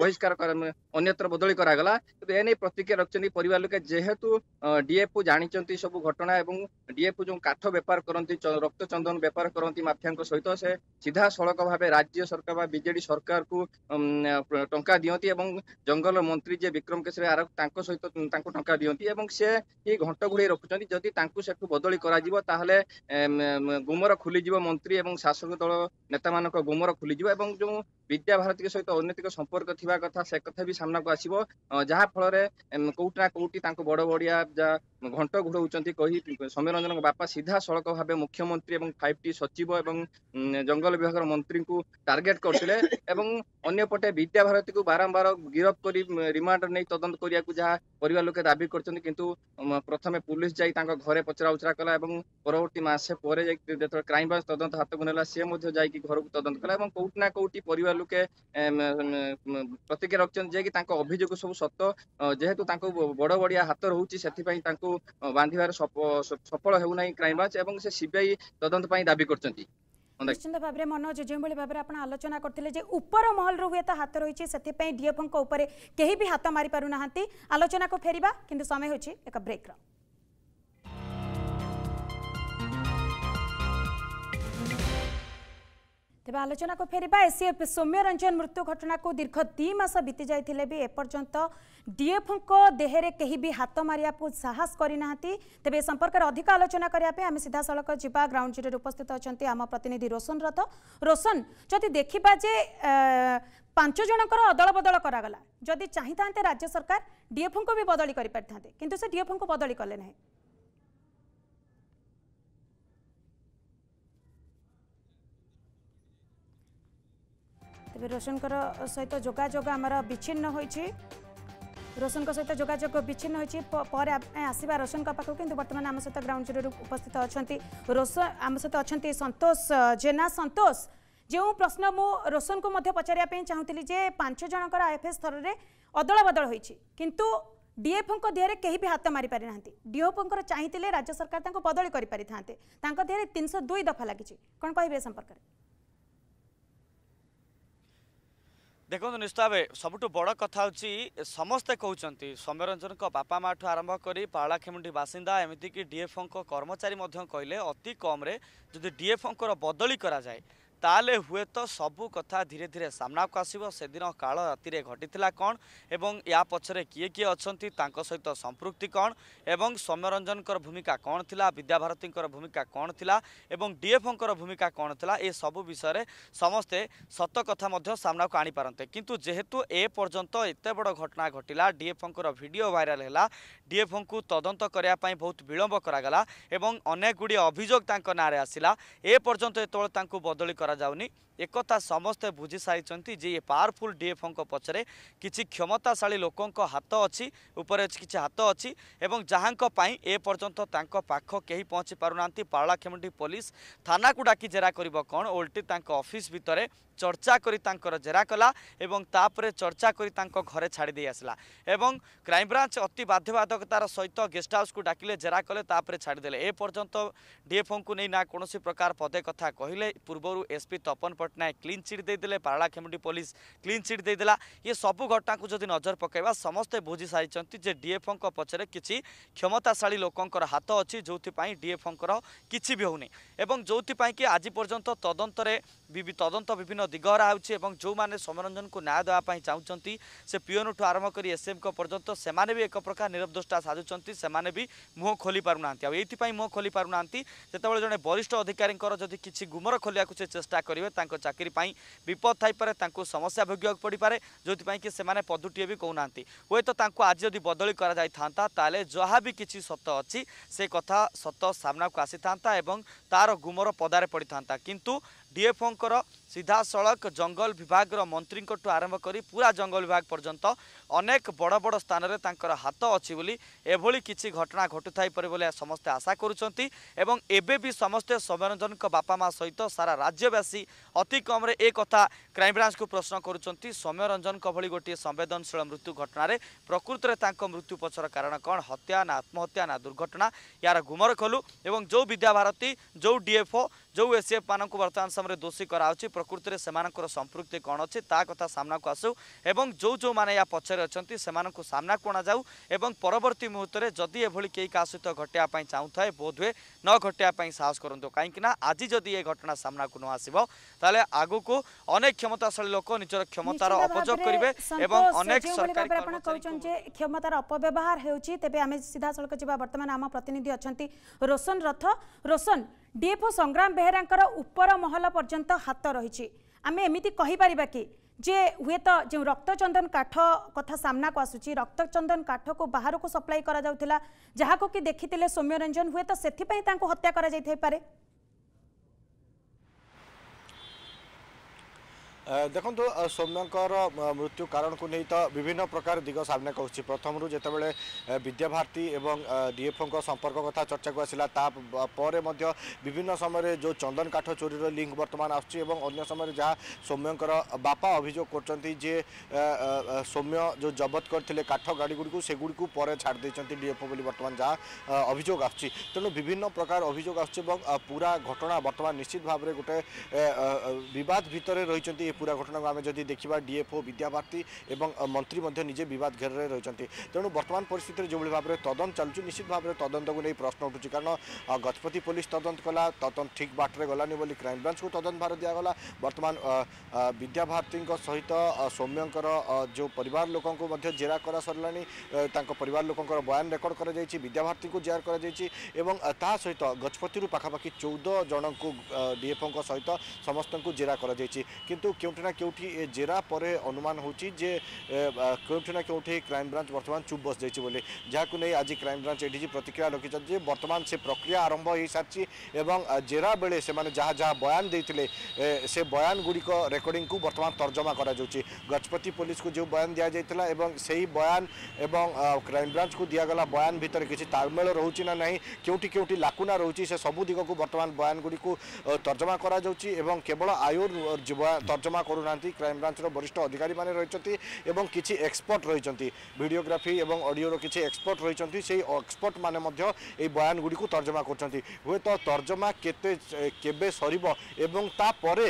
S4: ବହିଷ୍କାର ଅନ୍ୟତ୍ର ବଦଳି କରାଗଲା କିନ୍ତୁ ଏନେଇ ପ୍ରତିକ୍ରିୟା ରଖିଛନ୍ତି ପରିବାର ଲୋକେ ଯେହେତୁ ଡିଏଫ୍କୁ ଜାଣିଛନ୍ତି ସବୁ ଘଟଣା ଏବଂ ଡିଏଫ୍ ଯେଉଁ କାଠ ବେପାର କରନ୍ତି ରକ୍ତ ଚନ୍ଦନ ବେପାର କରନ୍ତି ମାଫିଆଙ୍କ ସହିତ ସେ ସିଧାସଳଖ ଭାବେ ରାଜ୍ୟ ସରକାର ବା ବିଜେଡି ସରକାରକୁ ଟଙ୍କା ଦିଅନ୍ତି ଏବଂ ଜଙ୍ଗଲ ମନ୍ତ୍ରୀ ଯିଏ ବିକ୍ରମ କେଶରୀ ଆରଖ ତାଙ୍କ ସହିତ ତାଙ୍କୁ ଟଙ୍କା ଦିଅନ୍ତି ଏବଂ ସେ ଘଣ୍ଟ ଘୋଡ଼େଇ ରଖୁଛନ୍ତି ଯଦି ତାଙ୍କୁ ସେଠୁ ବଦଳି କରାଯିବ ତାହେଲେ ଗୁମର ଖୋଲିଯିବ ମନ୍ତ୍ରୀ ଏବଂ ଶାସକ ଦଳ ନେତାମାନଙ୍କ ଗୁମର ଖୋଲିଯିବ ଏବଂ ଯେଉଁ ବିଦ୍ୟାଭାରତୀଙ୍କ ସହିତ ଅନୈତିକ ସମ୍ପର୍କ ଥିବା କଥା ସେ କଥା ବି ସାମ୍ନାକୁ ଆସିବ ଯାହା ଫଳରେ କୋଉଠି ନା କୋଉଠି ତାଙ୍କୁ ବଡ ବଡିଆ ଘଣ୍ଟ ଘୋଡଉଛନ୍ତି କହି ସୌମ୍ୟ ରଞ୍ଜନଙ୍କ ବାପା ସିଧାସଳଖ ଭାବେ ମୁଖ୍ୟମନ୍ତ୍ରୀ ଏବଂ ଫାଇଭ ଟି ସଚିବ ଏବଂ ଜଙ୍ଗଲ ବିଭାଗର ମନ୍ତ୍ରୀଙ୍କୁ ଟାର୍ଗେଟ କରିଥିଲେ ଏବଂ ଅନ୍ୟପଟେ ବିଦ୍ୟାଭାରତୀକୁ ବାରମ୍ବାର ଗିରଫ କରି ରିମାଣ୍ଡ ନେଇ ତଦନ୍ତ କରିବାକୁ ଯାହା পরিবার লোকে দাবি করছেন কিন্তু প্রথমে পুলিশ যাই তাঙ্ক ঘরে পচরা উচরা কলা এবং পরবর্তী মাসে পরে যাই যেতবে ক্রাইম ব্রাঞ্চ তদন্ত হাতକୁ ନେଲା ସିଏ ମଧ୍ୟ ଯାଇକି ଘରକୁ ତଦନ୍ତ କଲା ଏବଂ କୋଉଠି ନା କୋଉଠି ପରିବାର ଲୋକେ ପ୍ରତିକ୍ରିୟା ରଖିଛନ୍ତି ଯେ କି ତାଙ୍କ ଅଭିଯୋଗ ସବୁ ସତ ଯେହେତୁ ତାଙ୍କୁ ବଡ ବଡିଆ ହାତ ରହୁଛି ସେଥିପାଇଁ ତାଙ୍କୁ ବାନ୍ଧିବାରେ ସଫଳ ହେଉନାହିଁ କ୍ରାଇମ ବ୍ରାଞ୍ଚ ଏବଂ ସେ ସିବିଆଇ ତଦନ୍ତ ପାଇଁ ଦାବି କରିଛନ୍ତି
S1: নিশ্চিত ভাবে মনোজ যেভাবে ভাবে আপনার আলোচনা করলে যে উপর মহলর হুয়েত হাত রয়েছে সেপাই ডিএফ উপরে কেবি হাত মারিপার না আলোচনা ফেরা কিন্তু সময় হচ্ছে এক ব্রেক্র ତେବେ ଆଲୋଚନାକୁ ଫେରିବା ଏସିଏଫ୍ ସୌମ୍ୟ ରଞ୍ଜନ ମୃତ୍ୟୁ ଘଟଣାକୁ ଦୀର୍ଘ ଦୁଇ ମାସ ବିତି ଯାଇଥିଲେ ବି ଏପର୍ଯ୍ୟନ୍ତ ଡିଏଫ୍ଓଙ୍କ ଦେହରେ କେହି ବି ହାତ ମାରିବାକୁ ସାହସ କରିନାହାନ୍ତି ତେବେ ଏ ସମ୍ପର୍କରେ ଅଧିକ ଆଲୋଚନା କରିବା ପାଇଁ ଆମେ ସିଧାସଳଖ ଯିବା ଗ୍ରାଉଣ୍ଡ ଜିରୋରେ ଉପସ୍ଥିତ ଅଛନ୍ତି ଆମ ପ୍ରତିନିଧି ରୋଶନ ରଥ ରୋଶନ ଯଦି ଦେଖିବା ଯେ ପାଞ୍ଚ ଜଣଙ୍କର ଅଦଳ ବଦଳ କରାଗଲା ଯଦି ଚାହିଁଥାନ୍ତେ ରାଜ୍ୟ ସରକାର ଡିଏଫ୍ଓଙ୍କୁ ବି ବଦଳି କରିପାରିଥାନ୍ତେ କିନ୍ତୁ ସେ ଡିଏଫ୍ଓଙ୍କୁ ବଦଳି କଲେ ନାହିଁ ରୋଶନଙ୍କର ସହିତ ଯୋଗାଯୋଗ ଆମର ବିଚ୍ଛିନ୍ନ ହୋଇଛି ରୋଶନଙ୍କ ସହିତ ଯୋଗାଯୋଗ ବିଚ୍ଛିନ୍ନ ହୋଇଛି ପରେ ଆସିବା ରୋଶନଙ୍କ ପାଖକୁ କିନ୍ତୁ ବର୍ତ୍ତମାନ ଆମ ସହିତ ଗ୍ରାଉଣ୍ଡ ଜିରୋରୁ ଉପସ୍ଥିତ ଅଛନ୍ତି ରୋଶ ଆମ ସହିତ ଅଛନ୍ତି ସନ୍ତୋଷ ଜେନା ସନ୍ତୋଷ ଯେଉଁ ପ୍ରଶ୍ନ ମୁଁ ରୋଶନଙ୍କୁ ମଧ୍ୟ ପଚାରିବା ପାଇଁ ଚାହୁଁଥିଲି ଯେ ପାଞ୍ଚ ଜଣଙ୍କର ଆଇଏଫ୍ଏସ୍ ସ୍ତରରେ ଅଦଳ ବଦଳ ହୋଇଛି କିନ୍ତୁ ডিএফঙ্ক দেহে কেহি বি হাত মারি পারি না ডিএফঙ্কর চাইলে রাজ্য সরকার তাঁর বদলি করে পারি থাকে তাঁর দেহে তিনশো দুই দফা লাগিছে কম
S3: ଦେଖନ୍ତୁ ନିଶ୍ଚିତ ଭାବେ ସବୁଠୁ ବଡ଼ କଥା ହେଉଛି ସମସ୍ତେ କହୁଛନ୍ତି ସୌମ୍ୟରଞ୍ଜନଙ୍କ ବାପା ମାଆଠୁ ଆରମ୍ଭ କରି ପାଳାକ୍ଷେମୁଣ୍ଡି ବାସିନ୍ଦା ଏମିତିକି ଡିଏଫ୍ଓଙ୍କ କର୍ମଚାରୀ ମଧ୍ୟ କହିଲେ ଅତି କମ୍ରେ ଯଦି ଡିଏଫ୍ଓଙ୍କର ବଦଳି କରାଯାଏ ତାହେଲେ ହୁଏତ ସବୁ କଥା ଧୀରେ ଧୀରେ ସାମ୍ନାକୁ ଆସିବ ସେଦିନ କାଳ ରାତିରେ ଘଟିଥିଲା କ'ଣ ଏବଂ ୟା ପଛରେ କିଏ କିଏ ଅଛନ୍ତି ତାଙ୍କ ସହିତ ସମ୍ପୃକ୍ତି କ'ଣ ଏବଂ ସୌମ୍ୟରଞ୍ଜନଙ୍କର ଭୂମିକା କ'ଣ ଥିଲା ବିଦ୍ୟାଭାରତୀଙ୍କର ଭୂମିକା କ'ଣ ଥିଲା ଏବଂ ଡିଏଫ୍ଓଙ୍କର ଭୂମିକା କ'ଣ ଥିଲା ଏସବୁ ବିଷୟରେ ସମସ୍ତେ ସତ କଥା ମଧ୍ୟ ସାମ୍ନାକୁ ଆଣିପାରନ୍ତେ କିନ୍ତୁ ଯେହେତୁ ଏ ପର୍ଯ୍ୟନ୍ତ ଏତେ ବଡ଼ ଘଟଣା ଘଟିଲା ଡିଏଫ୍ଓଙ୍କର ଭିଡ଼ିଓ ଭାଇରାଲ ହେଲା ଡିଏଫ୍ଓଙ୍କୁ ତଦନ୍ତ କରିବା ପାଇଁ ବହୁତ ବିଳମ୍ବ କରାଗଲା ଏବଂ ଅନେକ ଗୁଡ଼ିଏ ଅଭିଯୋଗ ତାଙ୍କ ନାଁରେ ଆସିଲା ଏ ପର୍ଯ୍ୟନ୍ତ ଯେତେବେଳେ ତାଙ୍କୁ ବଦଳି କରା କରାଯାଉନି একথা সমস্তে বুঝি সাইছেন যে এ পাওয়ারফুল ডিএফ পছরে কিছু ক্ষমতাশালী লোক হাত অপরে কিছু হাত অবং এবং এ পর্যন্ত তাঙ্ক পাখ কে পৌঁছি পু না পাড়া পুলিশ থানাকু ডাকি জেরা করব কোণ ওল্টি তাঙ্ক অফিস ভিতরে চর্চা করে তাঙ্কর জেরা কলা এবং তাপরে চর্চা করে তাঙ্ক ঘরে ছাড়ি দিয়ে আসলা এবং ক্রাইমব্রাঞ্চ অতি বাধ্যবাধকতার সহিত গেস্ট হাউস ডাকলে জেরা কলে তাপরে ছাড়িদেলে এ পর্যন্ত ডিএফ নেই না কোণী প্রকার পদে কথা কহিলে পূর্ব এস SP Tapan Pattnaik clean chit দিয়ে পারাড়াখেমুটি পুলিশ ক্লিন চিট দিয়ে ই সবু ঘটনা যদি নজর পকাইবা সমস্তে বুঝি সারি যে ডিএফও পছরে কিছু ক্ষমতাশালী লোকর হাত অছি যেপাই ডিএফওর কিছু বি হোনি এবং যেপাই কি আজ পর্যন্ত তদন্তরে তদন্ত বিভিন্ন দিগহরা হচ্ছে এবং যে সমরঞ্জনকে ন্যায় দেওয়া চাহুমান সে পিওনঠু আরম্ভ করে এসএম পর্যন্ত সে এক প্রকার নিরবদোষটা সাজুচ্চ সে মুহ খোলি পু না এইপাই মুহ খোলি পু না যেতবে জন বরিষ্ঠ অধিকারী যদি কিছু গুমর খোলা চেষ্টা ଚେଷ୍ଟା କରିବେ ତାଙ୍କ ଚାକିରି ପାଇଁ ବିପଦ ଥାଇପାରେ ତାଙ୍କୁ ସମସ୍ୟା ଭୋଗିବାକୁ ପଡ଼ିପାରେ ଯେଉଁଥିପାଇଁ କି ସେମାନେ ପଦୁଟିଏ ବି କହୁନାହାନ୍ତି ହୁଏତ ତାଙ୍କୁ ଆଜି ଯଦି ବଦଳି କରାଯାଇଥାନ୍ତା ତାହେଲେ ଯାହା ବି କିଛି ସତ ଅଛି ସେ କଥା ସତ ସାମ୍ନାକୁ ଆସିଥାନ୍ତା ଏବଂ ତା'ର ଗୁମର ପଦାରେ ପଡ଼ିଥାନ୍ତା କିନ୍ତୁ ଡିଏଫ୍ଓଙ୍କର ସିଧାସଳଖ ଜଙ୍ଗଲ ବିଭାଗର ମନ୍ତ୍ରୀଙ୍କଠୁ ଆରମ୍ଭ କରି ପୁରା ଜଙ୍ଗଲ ବିଭାଗ ପର୍ଯ୍ୟନ୍ତ ଅନେକ ବଡ଼ ବଡ଼ ସ୍ଥାନରେ ତାଙ୍କର ହାତ ଅଛି ବୋଲି ଏଭଳି କିଛି ଘଟଣା ଘଟୁଥାଇ ପାରେ ବୋଲି ସମସ୍ତେ ଆଶା କରୁଛନ୍ତି ଏବଂ ଏବେ ବି ସମସ୍ତେ ସୌମ୍ୟରଞ୍ଜନଙ୍କ ବାପା ମାଆ ସହିତ ସାରା ରାଜ୍ୟବାସୀ ଅତି କମ୍ରେ ଏ କଥା କ୍ରାଇମ୍ବ୍ରାଞ୍ଚକୁ ପ୍ରଶ୍ନ କରୁଛନ୍ତି ସୌମ୍ୟରଞ୍ଜନଙ୍କ ଭଳି ଗୋଟିଏ ସମ୍ବେଦନଶୀଳ ମୃତ୍ୟୁ ଘଟଣାରେ ପ୍ରକୃତରେ ତାଙ୍କ ମୃତ୍ୟୁ ପଛର କାରଣ କ'ଣ ହତ୍ୟା ନା ଆତ୍ମହତ୍ୟା ନା ଦୁର୍ଘଟଣା ଏହାର ଗୁମର ଖୋଲୁ ଏବଂ ଯେଉଁ ବିଦ୍ୟାଭାରତୀ ଯେଉଁ ଡିଏଫ୍ଓ ଯେଉଁ ଏସିଏଫ୍ ମାନଙ୍କୁ ବର୍ତ୍ତମାନ ସମୟରେ ଦୋଷୀ କରାହେଉଛି প্রকৃতিরে সে সম্পৃক্তি কণ অছে তা কথা সামনাকু আসু এবং যে যে ইয়া পছরে অনেক সে সামনাকু অণাযাও এবং পরবর্তী মুহূর্তে যদি এভাবে কে কাহ সহ ঘটাইয়া চাহুথায় বোধহুয়ে ন ঘটাইয়া সাহস করতু কিনা আজ যদি এ ঘটনা সামনাকু ন আসব তাহলে আগুকু অনেক ক্ষমতাশালী লোক নিজের ক্ষমতার অপযোগ করবে এবং অনেক সরকারি
S1: ক্ষমতার অপব্যবহার হচ্ছে তেমনি আমি সিধাসলখ যা বর্তমানে আম প্রতিনিধি অনেক রোশন রথ রোশন ডিএফও সংগ্রাম বেহেরাঙ্কর উপর মহল পর্যন্ত হাত রয়েছে আমি এমিতি কহিপারা কি যে হুয়েত যে রক্তচন্দন কাঠ কথা সামনাকু আসুচি রক্তচন্দন কাঠক বাহারক সপ্লাই করা যাওয়া যাহা কি দেখি সৌম্যরঞ্জন হুয়েত সেপাই তা হত্যা করা যাই পারে
S2: ଦେଖନ୍ତୁ ସୌମ୍ୟଙ୍କର ମୃତ୍ୟୁ କାରଣକୁ ନେଇ ତ ବିଭିନ୍ନ ପ୍ରକାର ଦିଗ ସାମ୍ନାକୁ ଆସୁଛି ପ୍ରଥମରୁ ଯେତେବେଳେ ବିଦ୍ୟାଭାରତୀ ଏବଂ ଡିଏଫ୍ଓଙ୍କ ସମ୍ପର୍କ କଥା ଚର୍ଚ୍ଚାକୁ ଆସିଲା ତା ପରେ ମଧ୍ୟ ବିଭିନ୍ନ ସମୟରେ ଯେଉଁ ଚନ୍ଦନ କାଠ ଚୋରିର ଲିଙ୍କ୍ ବର୍ତ୍ତମାନ ଆସୁଛି ଏବଂ ଅନ୍ୟ ସମୟରେ ଯାହା ସୌମ୍ୟଙ୍କର ବାପା ଅଭିଯୋଗ କରୁଛନ୍ତି ଯେ ସୌମ୍ୟ ଯେଉଁ ଜବତ କରିଥିଲେ କାଠ ଗାଡ଼ିଗୁଡ଼ିକୁ ସେଗୁଡ଼ିକୁ ପରେ ଛାଡ଼ି ଦେଇଛନ୍ତି ଡିଏଫ୍ଓ ବୋଲି ବର୍ତ୍ତମାନ ଯାହା ଅଭିଯୋଗ ଆସୁଛି ତେଣୁ ବିଭିନ୍ନ ପ୍ରକାର ଅଭିଯୋଗ ଆସୁଛି ଏବଂ ପୁରା ଘଟଣା ବର୍ତ୍ତମାନ ନିଶ୍ଚିତ ଭାବରେ ଗୋଟେ ବିବାଦ ଭିତରେ ରହିଛନ୍ତି पूरा घटना को आम जदि देखा डीएफओ विद्याभारती मंत्री निजे बद घेर रही तेणु बर्तमान परिस्थित जो भाव में तदंत चलु निश्चित भाव में तदंत को नहीं प्रश्न उठू कारण गजपति पुलिस तदंत कला तदंत ठीक बाटे गलानी बोली क्राइम को तदंत भार दिगला बर्तमान विद्याभारती सहित सौम्यकर जो परिवार लोक जेरा कर सरला पर लोकों बयान रेकर्ड कर विद्याभारती को जेरा करा सहित गजपति पाखापाखि चौदह जन को डीएफओं सहित समस्त को जेरा कर কেউটি না কেউটি ଏ ଜେରା ପରେ ଅନୁମାନ ହେଉଛି ଯେ କେଉଁଠି ନା କେଉଁଠି କ୍ରାଇମବ୍ରାଞ୍ଚ ବର୍ତ୍ତମାନ ଚୁପ୍ ବସିଯାଇଛି ବୋଲି ଯାହାକୁ ନେଇ ଆଜି କ୍ରାଇମବ୍ରାଞ୍ଚ ଏଠିକି ପ୍ରତିକ୍ରିୟା ରଖିଛନ୍ତି ଯେ ବର୍ତ୍ତମାନ ସେ ପ୍ରକ୍ରିୟା ଆରମ୍ଭ ହୋଇସାରିଛି ଏବଂ ଜେରା ବେଳେ ସେମାନେ ଯାହା ଯାହା ବୟାନ ଦେଇଥିଲେ ସେ ବୟାନ ଗୁଡ଼ିକ ରେକର୍ଡ଼ିଂକୁ ବର୍ତ୍ତମାନ ତର୍ଜମା କରାଯାଉଛି ଗଜପତି ପୋଲିସକୁ ଯେଉଁ ବୟାନ ଦିଆଯାଇଥିଲା ଏବଂ ସେହି ବୟାନ ଏବଂ କ୍ରାଇମବ୍ରାଞ୍ଚକୁ ଦିଆଗଲା ବୟାନ ଭିତରେ କିଛି ତାଳମେଳ ରହୁଛି ନା ନାହିଁ କେଉଁଠି କେଉଁଠି ଲାକୁନା ରହୁଛି ସେ ସବୁ ଦିଗକୁ ବର୍ତ୍ତମାନ ବୟାନ ଗୁଡ଼ିକୁ ତର୍ଜମା କରାଯାଉଛି ଏବଂ କେବଳ ଆୟୋର ତର୍ଜମା জমা করুনাহান্তি ক্রাইমব্রাঞ্চর বরিষ্ঠ অধিকারী মানে রয়েছেন এবং কিছু এক্সপর্ট রয়েছেন ভিডিওগ্রাফি এবং অডিওর কিছু এক্সপর্ট রয়েছেন সেই এক্সপর্ট মানে এই বয়ানগুড়ি তর্জমা করছেন হুয়েত তর্জমা কেতে কেবে সরব এবং তাপরে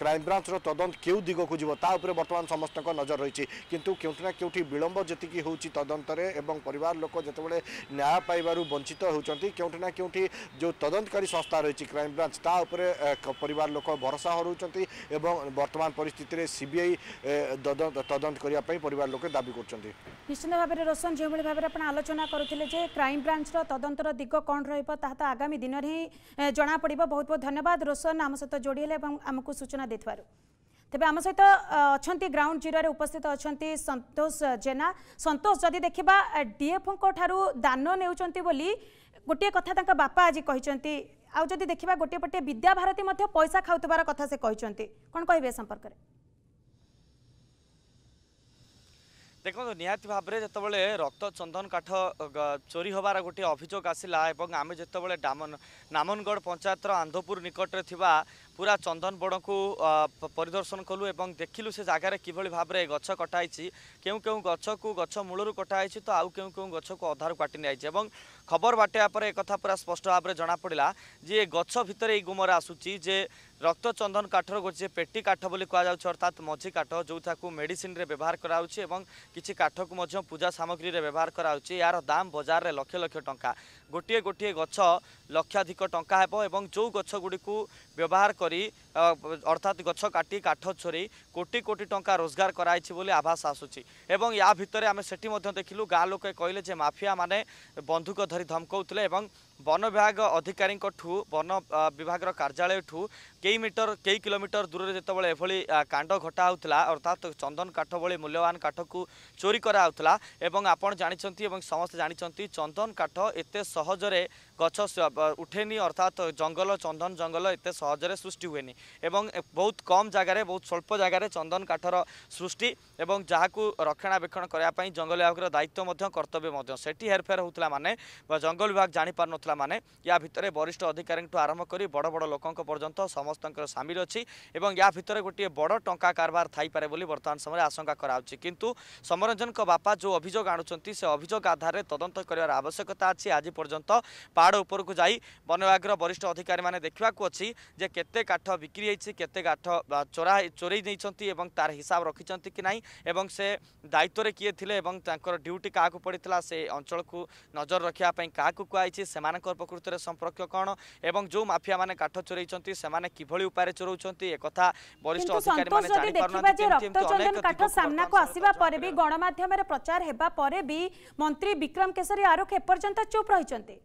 S2: ক্রাইমব্রাঞ্চর তদন্ত কেউ দিগকু যাব তা উপরে বর্তমান সমস্ত নজর রয়েছে কিন্তু কেউটি না কেউটি বিলম্ব যেতিকি হচ্ছে তদন্তরে এবং পরিবার লোক যেতবে ন্যায় পাইবার বঞ্চিত হচ্ছেন কেউটি না কেউটি যে তদন্তকারী সংস্থা রয়েছে ক্রাইমব্রাঞ্চ তা উপরে পরিবার লোক ভরসা হরুচ্ছেন এবং বর্তমান বর্তমান পরিস্থিতিতে সিবিআই তদন্ত করা পরিবার লোকে দাবি করছেন
S1: নিশ্চিত ভাবে রোশন যেভাবে ভাবে আপনার আলোচনা করুলে যে ক্রাইম ব্রাঞ্চর তদন্তর দিগ কণ রহব তাহা তো আগামী দিনের হি জনাপড়ব বহুত বহুত ধন্যবাদ রোশন আম সহ যোড়ি হলে এবং আমি সূচনা দিয়ে তবে আম সহ অনেক গ্রাউন্ড জিরোরে উপস্থিত অনেক সন্তোষ জেনা সন্তোষ যদি দেখা ডিএফ ঠার দান নেউচন্তি বলি গোটিয়ে কথা তাঁর বাপা আজ কিন্তু আউ যদি দেখা গোটিয়ে পটে বিদ্যাভারতী পয়সা খাওয়ার কথা সে কোণ কে সম্পর্ক
S3: দেখুন নিহতি ভাবে যেতবে রক্ত চন্দন কাঠ চোরি হবার গোটি অভিযোগ আসিলা এবং আমি যেতবে নামনগড় পঞ্চায়েতর আন্ধপুর নিকটরে থিবা পুরা চন্দন বনকু পরিদর্শন কলু এবং দেখিলু সে জায়গায় কিভাবে ভাবে গছ কটা হয়েছি কেউ কেউ গছকু গছ মূলর কটা হয়েছি তো আউ কেউ কেউ গছকু অধারু কাটি নিয়েছে এবং ଖବର ବାଟିବା ପରେ ଏକଥା ପୁରା ସ୍ପଷ୍ଟ ଭାବରେ ଜଣାପଡ଼ିଲା ଯେ ଗଛ ଭିତରେ ଏଇ ଗୁମର ଆସୁଛି ଯେ ରକ୍ତଚନ୍ଦନ କାଠର ଗୋଟିଏ ପେଟି କାଠ ବୋଲି କୁହାଯାଉଛି ଅର୍ଥାତ୍ ମଝି କାଠ ଯେଉଁଥାକୁ ମେଡ଼ିସିନରେ ବ୍ୟବହାର କରାହେଉଛି ଏବଂ କିଛି କାଠକୁ ମଧ୍ୟ ପୂଜା ସାମଗ୍ରୀରେ ବ୍ୟବହାର କରାହେଉଛି ଏହାର ଦାମ ବଜାରରେ ଲକ୍ଷ ଲକ୍ଷ ଟଙ୍କା ଗୋଟିଏ ଗୋଟିଏ ଗଛ ଲକ୍ଷାଧିକ ଟଙ୍କା ହେବ ଏବଂ ଯେଉଁ ଗଛଗୁଡ଼ିକୁ ব্যবহার করে অর্থাৎ গছ কাটি কাঠ ছড়ি কোটি কোটি টঙ্কা রোজগার କରାଯାଇଛି ବୋଲି ଆଭାସ ଆସୁଛି ଏବଂ ୟା ଭିତରେ ଆମେ ସେଠି ମଧ୍ୟ ଦେଖିଲୁ ଗାଁ ଲୋକେ କହିଲେ ଯେ ମାଫିଆ ମାନେ ବନ୍ଧୁକ ଧରି ଧମକଉଥିଲେ ଏବଂ বন বিভাগ অধিকারীঙ্ঠু বন বিভাগ কার্যালয় ঠু কেই মিটর কেই কিলোমিটর দূরে যেত এভাবে কাণ্ড ঘটা হোলা অর্থাৎ চন্দন কাঠ ভি মূল্যবান কাঠকু চোরি করা হোলা এবং আপনার জাঁচান এবং সমস্ত জাঁচান চন্দন কাঠ এত সহজে গছ উঠেনি অর্থাৎ জঙ্গল চন্দন জঙ্গল এত সহজে সৃষ্টি হুয়ে এবং বহু কম জায়গায় বহু স্বল্প জায়গায় চন্দন কাঠর সৃষ্টি এবং যাহাকু রক্ষণাবেক্ষণ করা জঙ্গল বিভাগের দায়িত্ব কর্তব্য সেটি হেরফের হোলা মানে জঙ্গল বিভাগ জাঁপার ন ଯାଉଥିଲା ମାନେ ୟା ଭିତରେ ବରିଷ୍ଠ ଅଧିକାରୀଙ୍କଠୁ ଆରମ୍ଭ କରି ବଡ଼ ବଡ଼ ଲୋକଙ୍କ ପର୍ଯ୍ୟନ୍ତ ସମସ୍ତଙ୍କର ସାମିଲ ଅଛି ଏବଂ ୟା ଭିତରେ ଗୋଟିଏ ବଡ଼ ଟଙ୍କା କାରବାର ଥାଇପାରେ ବୋଲି ବର୍ତ୍ତମାନ ସମୟରେ ଆଶଙ୍କା କରାଯାଉଛି କିନ୍ତୁ ସମରଞ୍ଜନଙ୍କ ବାପା ଯେଉଁ ଅଭିଯୋଗ ଆଣୁଛନ୍ତି ସେ ଅଭିଯୋଗ ଆଧାରରେ ତଦନ୍ତ କରିବାର ଆବଶ୍ୟକତା ଅଛି ଆଜି ପର୍ଯ୍ୟନ୍ତ ପାହାଡ଼ ଉପରକୁ ଯାଇ ବନ ବିଭାଗର ବରିଷ୍ଠ ଅଧିକାରୀମାନେ ଦେଖିବାକୁ ଅଛି ଯେ କେତେ କାଠ ବିକ୍ରି ହେଇଛି କେତେ କାଠ ଚୋରା ଚୋରେଇ ଦେଇଛନ୍ତି ଏବଂ ତାର ହିସାବ ରଖିଛନ୍ତି କି ନାହିଁ ଏବଂ ସେ ଦାୟିତ୍ୱରେ କିଏ ଥିଲେ ଏବଂ ତାଙ୍କର ଡ୍ୟୁଟି କାହାକୁ ପଡ଼ିଥିଲା ସେ ଅଞ୍ଚଳକୁ ନଜର ରଖିବା ପାଇଁ କାହାକୁ କୁହାଯାଇଛି ସେମାନେ ସେମାନଙ୍କ ପ୍ରକୃତରେ ସମ୍ପର୍କ କ'ଣ ଏବଂ ଯେଉଁ ମାଫିଆ ମାନେ କାଠ ଚୋରେଇଛନ୍ତି ସେମାନେ କିଭଳି ଉପାୟରେ ଚୋରଉଛନ୍ତି ଏକଥା ବରିଷ୍ଠ ଅଧିକାରୀ
S1: ପରେ ବି ଗଣମାଧ୍ୟମରେ ପ୍ରଚାର ହେବା ପରେ ବି ମନ୍ତ୍ରୀ ବିକ୍ରମ କେଶରୀ ଆରୁଖ ଏପର୍ଯ୍ୟନ୍ତ ଚୁପ୍ ରହିଛନ୍ତି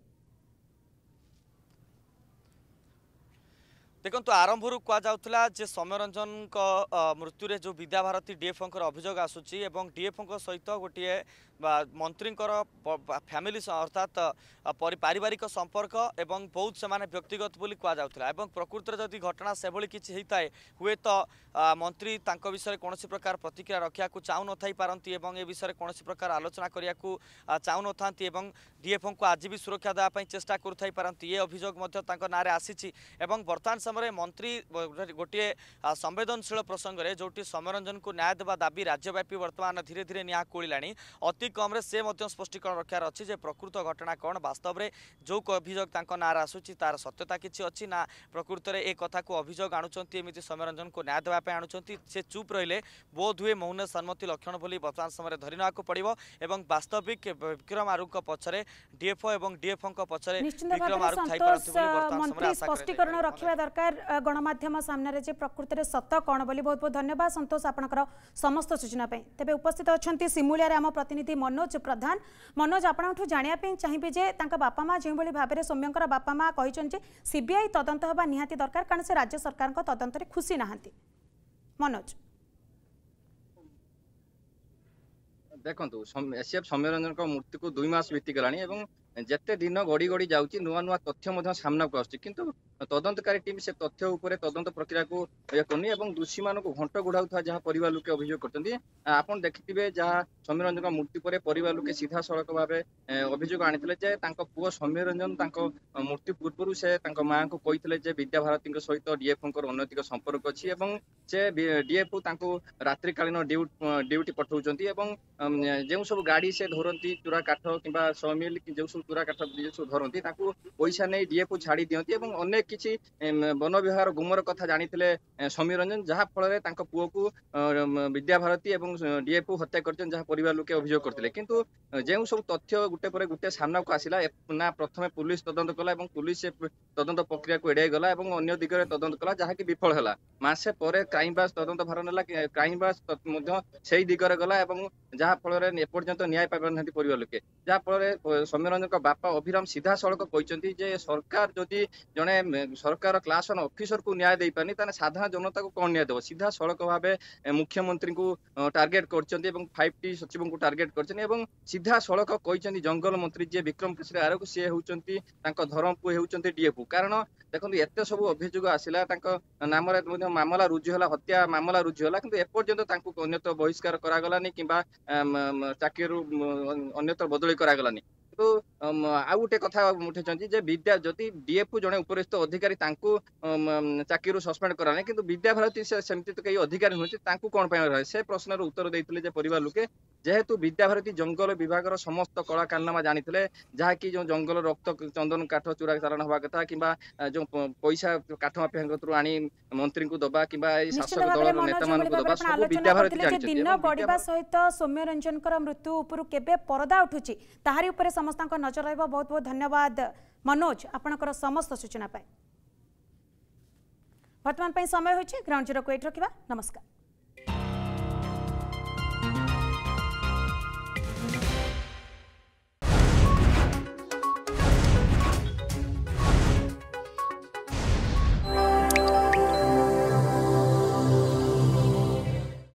S3: ଦେଖନ୍ତୁ ଆରମ୍ଭରୁ କୁହାଯାଉଥିଲା ଯେ ସୌମ୍ୟରଞ୍ଜନଙ୍କ ମୃତ୍ୟୁରେ ଯେଉଁ ବିଦ୍ୟାଭାରତୀ ଡିଏଫ୍ଓଙ୍କର ଅଭିଯୋଗ ଆସୁଛି ଏବଂ ଡିଏଫ୍ଓଙ୍କ ସହିତ ଗୋଟିଏ ମନ୍ତ୍ରୀଙ୍କର ଫ୍ୟାମିଲି ଅର୍ଥାତ୍ ପାରିବାରିକ ସମ୍ପର୍କ ଏବଂ ବହୁତ ସେମାନେ ବ୍ୟକ୍ତିଗତ ବୋଲି କୁହାଯାଉଥିଲା ଏବଂ ପ୍ରକୃତରେ ଯଦି ଘଟଣା ସେଭଳି କିଛି ହୋଇଥାଏ ହୁଏତ ମନ୍ତ୍ରୀ ତାଙ୍କ ବିଷୟରେ କୌଣସି ପ୍ରକାର ପ୍ରତିକ୍ରିୟା ରଖିବାକୁ ଚାହୁଁନଥାଇ ପାରନ୍ତି ଏବଂ ଏ ବିଷୟରେ କୌଣସି ପ୍ରକାର ଆଲୋଚନା କରିବାକୁ ଚାହୁଁନଥାନ୍ତି ଏବଂ ଡିଏଫ୍ଓଙ୍କୁ ଆଜି ବି ସୁରକ୍ଷା ଦେବା ପାଇଁ ଚେଷ୍ଟା କରୁଥାଇ ପାରନ୍ତି ଏ ଅଭିଯୋଗ ମଧ୍ୟ ତାଙ୍କ ନାଁରେ ଆସିଛି ଏବଂ ବର୍ତ୍ତମାନ ସମୟରେ ମନ୍ତ୍ରୀ ଗୋଟିଏ ସମ୍ବେଦନଶୀଳ ପ୍ରସଙ୍ଗରେ ଯେଉଁଠି ସମରଞ୍ଜନକୁ ନ୍ୟାୟ ଦେବା ଦାବି ରାଜ୍ୟବ୍ୟାପୀ ବର୍ତ୍ତମାନ ଧୀରେ ଧୀରେ ନିଆଁ କୁଳିଲାଣି ଅତି ଅତି କମ୍ରେ ସେ ମଧ୍ୟ ସ୍ପଷ୍ଟୀକରଣ ରକ୍ଷାର ଅଛି ଯେ ପ୍ରକୃତ ଘଟଣା କ'ଣ ବାସ୍ତବରେ ଯେଉଁ ଅଭିଯୋଗ ତାଙ୍କ ନାଁରେ ଆସୁଛି ତାର ସତ୍ୟତା କିଛି ଅଛି ନା ପ୍ରକୃତରେ ଏ କଥାକୁ ଅଭିଯୋଗ ଆଣୁଛନ୍ତି ଏମିତି ସୌମ୍ୟରଞ୍ଜନଙ୍କୁ ନ୍ୟାୟ ଦେବା ପାଇଁ ଆଣୁଛନ୍ତି ସେ ଚୁପ୍ ରହିଲେ ବୋଧହୁଏ ମୌନ ସମ୍ମତି ଲକ୍ଷଣ ବୋଲି ବର୍ତ୍ତମାନ ସମୟରେ ଧରି ନେବାକୁ ପଡ଼ିବ ଏବଂ ବାସ୍ତବିକ ବିକ୍ରମ ଆରୁଙ୍କ ପଛରେ ଡିଏଫଓ ଏବଂ ଡିଏଫଓଙ୍କ ପଛରେ ବିକ୍ରମ ଆରୁ ଥାଇପାରନ୍ତି ବୋଲି ବର୍ତ୍ତମାନ ସମୟରେ ଆଶା ସ୍ପଷ୍ଟୀକରଣ ରଖିବା
S1: ଦରକାର ଗଣମାଧ୍ୟମ ସାମ୍ନାରେ ଯେ ପ୍ରକୃତରେ ସତ କ'ଣ ବୋଲି ବହୁତ ବହୁତ ଧନ୍ୟବାଦ ସନ୍ତୋଷ ଆପଣଙ୍କର ସମସ୍ତ ସୂଚନା ପାଇଁ ତେବେ ଉପସ୍ଥିତ ଅଛନ୍ତି ସିମୁଳିଆରେ ଆମ ପ୍ରତିନିଧି ମନୋଜ ପ୍ରଧାନ ମନୋଜ ଆପଣଙ୍କଠୁ ଜାଣିବା ପାଇଁ ଚାହିଁବି ଯେ ତାଙ୍କ ବାପା ମା ଯେଉଁଭଳି ଭାବରେ ସୌମ୍ୟଙ୍କର ବାପା ମା କହିଛନ୍ତି ଯେ ସିବିଆଇ ତଦନ୍ତ ହେବା ନିହାତି ଦରକାର କାରଣ ସେ ରାଜ୍ୟ ସରକାରଙ୍କ ତଦନ୍ତରେ ଖୁସି ନାହାନ୍ତି ମନୋଜ
S4: ଦେଖନ୍ତୁ ଏସିଏଫ୍ ସୌମ୍ୟରଞ୍ଜନଙ୍କ ମୃତ୍ୟୁକୁ ଦୁଇ ମାସ ବିତିଗଲାଣି ଏବଂ ଯେତେ ଦିନ ଗଡ଼ି ଗଡ଼ି ଯାଉଛି ନୂଆ ନୂଆ ତଥ୍ୟ ମଧ୍ୟ ସାମ୍ନାକୁ ଆସୁଛି କିନ୍ତୁ ତଦନ୍ତକାରୀ ଟିମ୍ ସେ ତଥ୍ୟ ଉପରେ ତଦନ୍ତ ପ୍ରକ୍ରିୟାକୁ ଇଏ କରୁନି ଏବଂ ଦୋଷୀମାନଙ୍କୁ ଘଣ୍ଟ ଘୋଡ଼ାଉଥିବା ଯାହା ପରିବାର ଲୋକେ ଅଭିଯୋଗ କରୁଛନ୍ତି ଆପଣ ଦେଖିଥିବେ ଯାହା ସମୀର ମୃତ୍ୟୁ ପରେ ପରିବାର ଲୋକେ ସିଧାସଳଖ ଭାବେ ଅଭିଯୋଗ ଆଣିଥିଲେ ଯେ ତାଙ୍କ ପୁଅ ସମୀର ତାଙ୍କ ମୃତ୍ୟୁ ପୂର୍ବରୁ ସେ ତାଙ୍କ ମାଆଙ୍କୁ କହିଥିଲେ ଯେ ବିଦ୍ୟାଭାରତୀଙ୍କ ସହିତ ଡିଏଫ୍ଓଙ୍କର ଅନୈତିକ ସମ୍ପର୍କ ଅଛି ଏବଂ ସେ ଡିଏଫ୍ଓ ତାଙ୍କୁ ରାତ୍ରିକାଳୀନ ଡ୍ୟୁଟି ପଠାଉଛନ୍ତି ଏବଂ ଯେଉଁ ସବୁ ଗାଡ଼ି ସେ ଧରନ୍ତି ଚୁରା କାଠ କିମ୍ବା ସମିଲ ଯେଉଁ ସବୁ କାଠ ନିଜକୁ ଧରନ୍ତି ତାଙ୍କୁ ପଇସା ନେଇ ଡିଏକୁ ଛାଡ଼ି ଦିଅନ୍ତି ଏବଂ ଅନେକ କିଛି ବନ ବିଭାଗର ଗୁମର କଥା ଜାଣିଥିଲେ ସମୀର ରଞ୍ଜନ ଯାହା ଫଳରେ ତାଙ୍କ ପୁଅକୁ ବିଦ୍ୟାଭାରତୀ ଏବଂ ଡିଏକୁ ହତ୍ୟା କରିଛନ୍ତି ଯାହା ପରିବାର ଲୋକେ ଅଭିଯୋଗ କରିଥିଲେ କିନ୍ତୁ ଯେଉଁ ସବୁ ତଥ୍ୟ ଗୋଟେ ପରେ ଗୋଟେ ସାମ୍ନାକୁ ଆସିଲା ନା ପ୍ରଥମେ ପୁଲିସ ତଦନ୍ତ କଲା ଏବଂ ପୁଲିସ ତଦନ୍ତ ପ୍ରକ୍ରିୟାକୁ ଏଡ଼ାଇ ଗଲା ଏବଂ ଅନ୍ୟ ଦିଗରେ ତଦନ୍ତ କଲା ଯାହାକି ବିଫଳ ହେଲା ମାସେ ପରେ କ୍ରାଇମବ୍ରାଞ୍ଚ ତଦନ୍ତ ଭାର ନେଲା କ୍ରାଇମବ୍ରାଞ୍ଚ ମଧ୍ୟ ସେଇ ଦିଗରେ ଗଲା ଏବଂ ଯାହାଫଳରେ ଏପର୍ଯ୍ୟନ୍ତ ନ୍ୟାୟ ପାଇପାରୁନାହାନ୍ତି ପରିବାର ଲୋକେ ଯାହାଫଳରେ ସୌମ୍ୟ ରଞ୍ଜନଙ୍କ ବାପା ଅଭିରାମ ସିଧାସଳଖ କହିଛନ୍ତି ଯେ ସରକାର ଯଦି ଜଣେ ସରକାର କ୍ଲାସ୍ ୱାନ୍ ଅଫିସରକୁ ନ୍ୟାୟ ଦେଇପାରୁନି ତାହେଲେ ସାଧାରଣ ଜନତାକୁ କ'ଣ ନ୍ୟାୟ ଦେବ ସିଧାସଳଖ ଭାବେ ମୁଖ୍ୟମନ୍ତ୍ରୀଙ୍କୁ ଟାର୍ଗେଟ କରିଛନ୍ତି ଏବଂ ଫାଇଭ୍ ଟି ସଚିବଙ୍କୁ ଟାର୍ଗେଟ କରିଛନ୍ତି ଏବଂ ସିଧାସଳଖ କହିଛନ୍ତି ଜଙ୍ଗଲ ମନ୍ତ୍ରୀ ଯିଏ ବିକ୍ରମ କେଶରୀ ଆରକୁ ସିଏ ହେଉଛନ୍ତି ତାଙ୍କ ଧରମପୁଅ ହେଉଛନ୍ତି ଡିଏଫୁ କାରଣ ଦେଖନ୍ତୁ ଏତେ ସବୁ ଅଭିଯୋଗ ଆସିଲା ତାଙ୍କ ନାମରେ ମଧ୍ୟ ମାମଲା ରୁଜୁ ହେଲା ହତ୍ୟା ମାମଲା ରୁଜୁ ହେଲା କିନ୍ତୁ ଏପର୍ଯ୍ୟନ୍ତ ତାଙ୍କୁ ଅନ୍ୟତଃ ବହିଷ୍କାର କରାଗଲାନି କିମ୍ବା ଚାକିରିରୁ ଅନ୍ୟତ୍ର ବଦଳି କରାଗଲାନି କିନ୍ତୁ ଆଉ ଗୋଟେ କଥା ଉଠେଇଛନ୍ତି ଯେ ବିଦ୍ୟା ଯଦି ଡିଏଫ୍ ଜଣେ ଉପରିସ୍ଥ ଅଧିକାରୀ ତାଙ୍କୁ ଚାକିରିରୁ ସସ୍ପେଣ୍ଡ କରାନାହିଁ କିନ୍ତୁ ବିଦ୍ୟା ଭାରତୀ ସେ ସେମିତି ତ କେହି ଅଧିକାରୀ ନୁହେଁ ତାଙ୍କୁ କ'ଣ ପାଇଁ ରହେ ସେ ପ୍ରଶ୍ନର ଉତ୍ତର ଦେଇଥିଲେ ଯେ ପରିବାର ଲୋକେ ଯେହେତୁ ବିଦ୍ୟାଭାରତୀ ଜଙ୍ଗଲ ବିଭାଗର ସମସ୍ତ କଳା କାରନାମା ଜାଣିଥିଲେ ଯାହାକି ଯେଉଁ ଜଙ୍ଗଲ ରକ୍ତ ଚନ୍ଦନ କାଠ ଚୋରା ଚାଲାଣ ହେବା କଥା କିମ୍ବା ଯେଉଁ ପଇସା କାଠ ମାଫିଆଙ୍କ କତିରୁ ଆଣି ମନ୍ତ୍ରୀଙ୍କୁ ଦବା କିମ୍ବା ଏଇ ଶାସକ ଦଳର ନେତାମାନଙ୍କୁ ଦବା ସବୁ ବିଦ୍ୟାଭାରତୀ ଜାଣିଛନ୍ତି ଦିନ ବଢିବା
S1: ସହିତ ସୌମ୍ୟ ରଞ୍ଜନଙ୍କର ମୃତ୍ୟୁ ଉପରୁ କେବେ ପରଦା ଉଠୁଛି ତାହାରି ଉପରେ समस्त नजर रहा बहुत बहुत धन्यवाद मनोज आपणकर समस्त सूचना बर्तमान समय हो ग्राउंड जीरो को एट रखा नमस्कार